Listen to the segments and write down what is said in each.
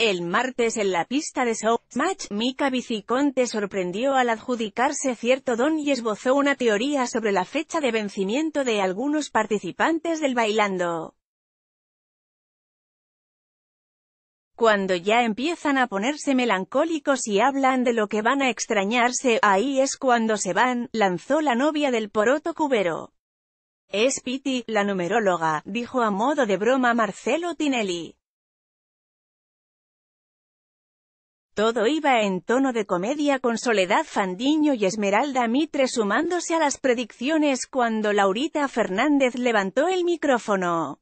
El martes en la pista de Match, Mika Viciconte sorprendió al adjudicarse cierto don y esbozó una teoría sobre la fecha de vencimiento de algunos participantes del bailando. Cuando ya empiezan a ponerse melancólicos y hablan de lo que van a extrañarse, ahí es cuando se van, lanzó la novia del poroto cubero. Es Piti, la numeróloga, dijo a modo de broma Marcelo Tinelli. Todo iba en tono de comedia con Soledad Fandiño y Esmeralda Mitre sumándose a las predicciones cuando Laurita Fernández levantó el micrófono.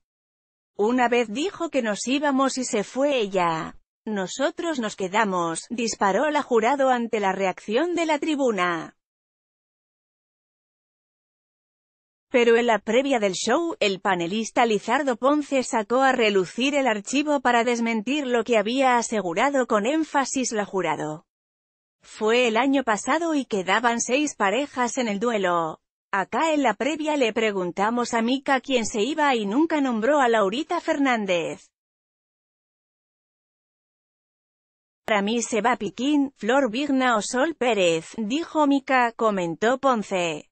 Una vez dijo que nos íbamos y se fue ella. Nosotros nos quedamos, disparó la jurado ante la reacción de la tribuna. Pero en la previa del show, el panelista Lizardo Ponce sacó a relucir el archivo para desmentir lo que había asegurado con énfasis la jurado. Fue el año pasado y quedaban seis parejas en el duelo. Acá en la previa le preguntamos a Mika quién se iba y nunca nombró a Laurita Fernández. Para mí se va Piquín, Flor Vigna o Sol Pérez, dijo Mika, comentó Ponce.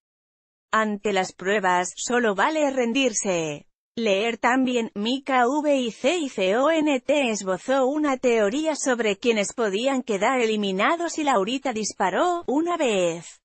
Ante las pruebas, solo vale rendirse. Leer también, Mika V y C y CONT esbozó una teoría sobre quienes podían quedar eliminados y Laurita disparó, una vez.